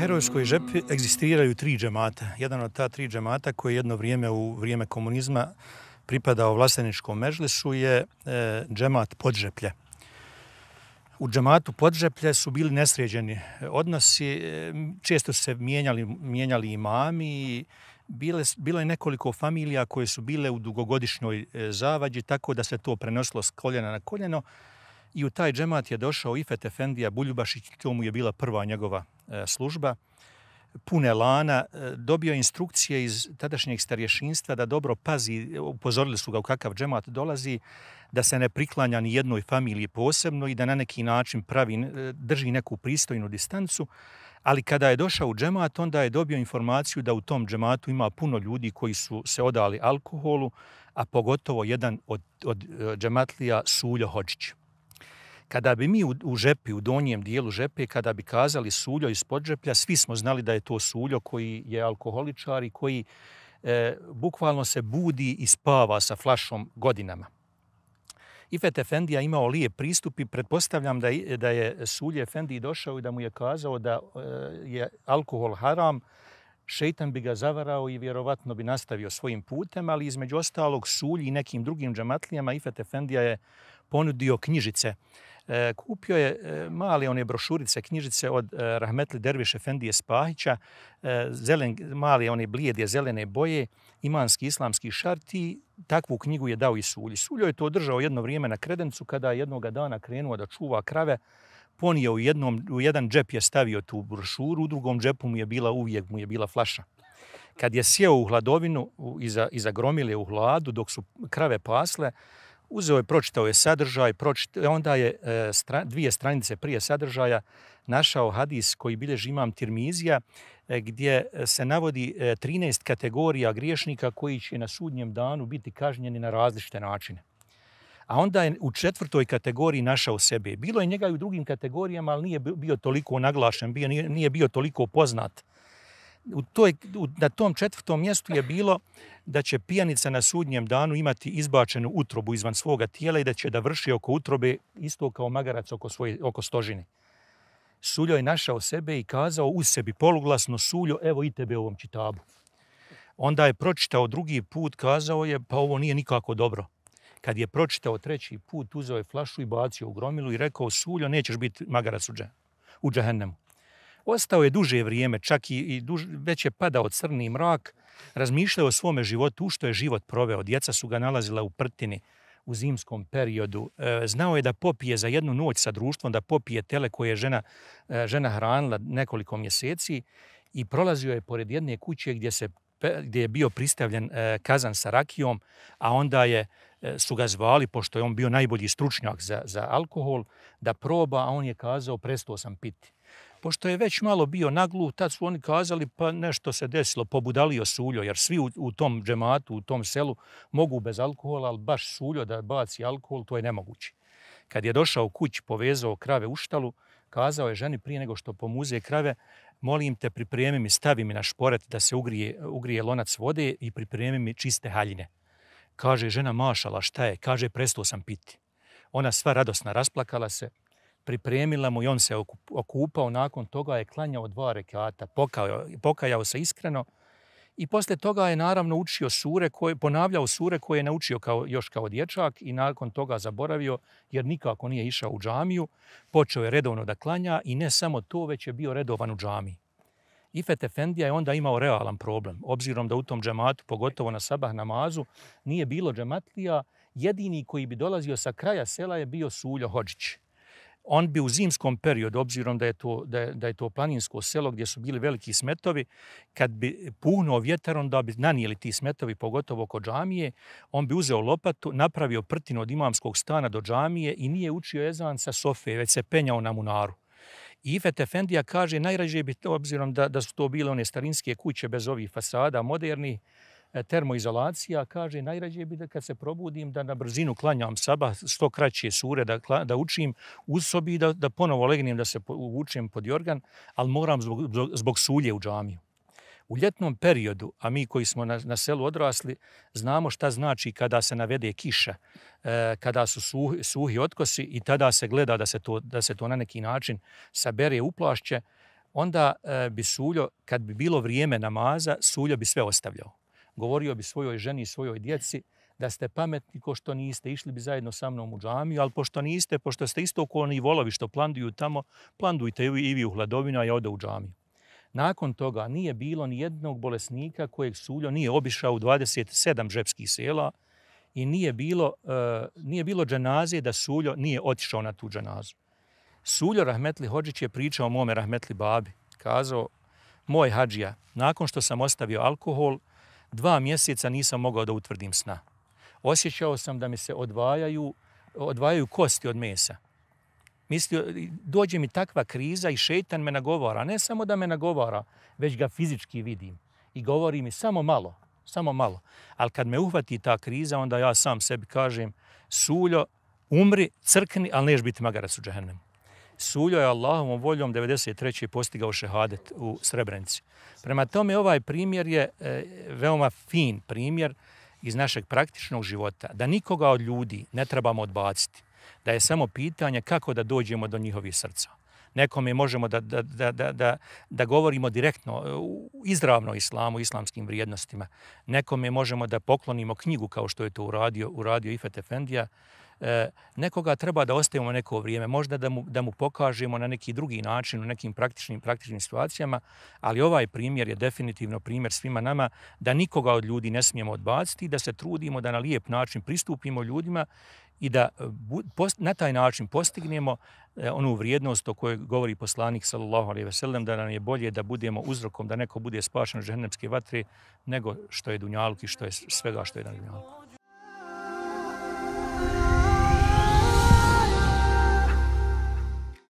herojskoj žepi egzistiraju tri džemata. Jedan od ta tri džemata koji jedno vrijeme u vrijeme komunizma pripadao vlasteničkom mežlisu je e, džemat podžeplje. U džematu podžeplje su bili nesređeni odnosi, e, često se mijenjali, mijenjali imami, bile, bilo je nekoliko familija koje su bile u dugogodišnjoj e, zavađi, tako da se to prenosilo s koljena na koljeno i u taj džemat je došao Ifet Efendija Buljubašić, to mu je bila prva njegova e, služba, pune lana, e, dobio instrukcije iz tadašnjeg starješinstva da dobro pazi, upozorili su ga u kakav džemat dolazi, da se ne priklanja ni jednoj familiji posebno i da na neki način pravi, e, drži neku pristojnu distancu. Ali kada je došao u džemat, onda je dobio informaciju da u tom džematu ima puno ljudi koji su se odali alkoholu, a pogotovo jedan od, od džematlija Suljo Hođić. Kada bi mi u, u žepi, u donjem dijelu žepe, kada bi kazali suljo ispod žeplja, svi smo znali da je to suljo koji je alkoholičar i koji e, bukvalno se budi i spava sa flašom godinama. I Ifet Efendija imao lije pristup i pretpostavljam da, da je sulje Efendi došao i da mu je kazao da e, je alkohol haram, šeitan bi ga zavarao i vjerovatno bi nastavio svojim putem, ali između ostalog sulji i nekim drugim džamatlijama Ifet Efendija je ponudio knjižice. E, kupio je e, mali one brošurice, knjižice od e, Rahmetli Derviše Fendije Spahića, zelen, mali one blijede zelene boje, imanski islamski šarti, takvu knjigu je dao i Sulji. Suljo je to držao jedno vrijeme na kredencu kada je jednoga dana krenuo da čuva krave, ponio u, jednom, u jedan džep je stavio tu brošuru, u drugom džepu mu je bila uvijek, mu je bila flaša. Kad je sjeo u hladovinu, i iza gromile u hladu, dok su krave pasle, Uzeo je, pročitao je sadržaj, pročitao, onda je e, stra, dvije stranice prije sadržaja našao hadis koji bilježi imam Tirmizija, e, gdje e, se navodi e, 13 kategorija griješnika koji će na sudnjem danu biti kažnjeni na različite načine. A onda je u četvrtoj kategoriji našao sebe. Bilo je njega i u drugim kategorijama, ali nije bio toliko naglašen, bio, nije, nije bio toliko poznat u toj, u, na tom četvrtom mjestu je bilo da će pijanica na sudnjem danu imati izbačenu utrobu izvan svoga tijela i da će da vrši oko utrobe isto kao magarac oko, svoje, oko stožine. Suljo je našao sebe i kazao u sebi poluglasno Suljo, evo i tebe u ovom čitabu. Onda je pročitao drugi put, kazao je, pa ovo nije nikako dobro. Kad je pročitao treći put, uzeo je flašu i bacio u gromilu i rekao, Suljo, nećeš biti magarac u džehennemu ostao je duže vrijeme, čak i, i duž, već je padao crni mrak, razmišljao o svome životu, što je život proveo. Djeca su ga nalazila u prtini u zimskom periodu. E, znao je da popije za jednu noć sa društvom, da popije tele koje je žena, e, žena hranila nekoliko mjeseci i prolazio je pored jedne kuće gdje, se, gdje je bio pristavljen e, kazan sa rakijom, a onda je su ga zvali, pošto je on bio najbolji stručnjak za, za alkohol, da proba, a on je kazao, prestao sam piti pošto je već malo bio naglu, tad su oni kazali pa nešto se desilo, pobudalio suljo, jer svi u, tom džematu, u tom selu mogu bez alkohola, ali baš suljo da baci alkohol, to je nemoguće. Kad je došao kuć, povezao krave u štalu, kazao je ženi prije nego što pomuze krave, molim te pripremi mi, stavi mi na šporet da se ugrije, ugrije lonac vode i pripremi mi čiste haljine. Kaže žena mašala šta je, kaže prestao sam piti. Ona sva radosna rasplakala se, pripremila mu i on se okupao. Nakon toga je klanjao dva rekata, pokajao, pokajao se iskreno. I posle toga je naravno učio sure, koje, ponavljao sure koje je naučio kao, još kao dječak i nakon toga zaboravio jer nikako nije išao u džamiju. Počeo je redovno da klanja i ne samo to, već je bio redovan u džamiji. Ifet Efendija je onda imao realan problem. Obzirom da u tom džematu, pogotovo na sabah namazu, nije bilo džematlija, jedini koji bi dolazio sa kraja sela je bio Suljo Hođić on bi u zimskom periodu, obzirom da je, to, da, je, da je to planinsko selo gdje su bili veliki smetovi, kad bi puno vjetarom da bi nanijeli ti smetovi, pogotovo oko džamije, on bi uzeo lopatu, napravio prtin od imamskog stana do džamije i nije učio ezan sa sofe, već se penjao na munaru. Ifet Efendija kaže, najrađe bi, to, obzirom da, da su to bile one starinske kuće bez ovih fasada, moderni, E, termoizolacija, kaže, najrađe bi da kad se probudim da na brzinu klanjam saba, što kraće sure da, da učim u sobi da, da ponovo legnem da se učim pod jorgan, ali moram zbog, zbog, zbog sulje u džamiju. U ljetnom periodu, a mi koji smo na, na selu odrasli, znamo šta znači kada se navede kiša, e, kada su suhi, suhi otkosi i tada se gleda da se to, da se to na neki način sabere u plašće, onda e, bi suljo, kad bi bilo vrijeme namaza, suljo bi sve ostavljao govorio bi svojoj ženi i svojoj djeci da ste pametni ko što niste, išli bi zajedno sa mnom u džamiju, ali pošto niste, pošto ste isto oko oni volovi što planduju tamo, plandujte i vi u hladovinu, a ja ode u džamiju. Nakon toga nije bilo ni jednog bolesnika kojeg Suljo nije obišao u 27 žepskih sela i nije bilo, uh, nije bilo dženaze da Suljo nije otišao na tu dženazu. Suljo Rahmetli Hođić je pričao o mome Rahmetli Babi, kazao, moj hađija, nakon što sam ostavio alkohol, dva mjeseca nisam mogao da utvrdim sna. Osjećao sam da mi se odvajaju, odvajaju kosti od mesa. Mislio, dođe mi takva kriza i šetan me nagovara. Ne samo da me nagovara, već ga fizički vidim. I govori mi samo malo, samo malo. Ali kad me uhvati ta kriza, onda ja sam sebi kažem, suljo, umri, crkni, ali neš biti magarac u džahennemu. Suljo je Allahovom voljom 93. postigao šehadet u Srebrenici. Prema tome, ovaj primjer je e, veoma fin primjer iz našeg praktičnog života, da nikoga od ljudi ne trebamo odbaciti, da je samo pitanje kako da dođemo do njihovih srca. Nekome možemo da, da, da, da, da, da govorimo direktno, e, izravno islamu, islamskim vrijednostima. Nekome možemo da poklonimo knjigu kao što je to uradio, uradio Ifet Efendija, E, nekoga treba da ostavimo neko vrijeme, možda da mu, da mu pokažemo na neki drugi način, u nekim praktičnim, praktičnim situacijama, ali ovaj primjer je definitivno primjer svima nama da nikoga od ljudi ne smijemo odbaciti, da se trudimo da na lijep način pristupimo ljudima i da e, na taj način postignemo e, onu vrijednost o kojoj govori poslanik sallallahu alejhi ve sellem da nam je bolje da budemo uzrokom da neko bude spašen od džehennemske vatre nego što je dunjaluk i što je svega što je na dunjaluku.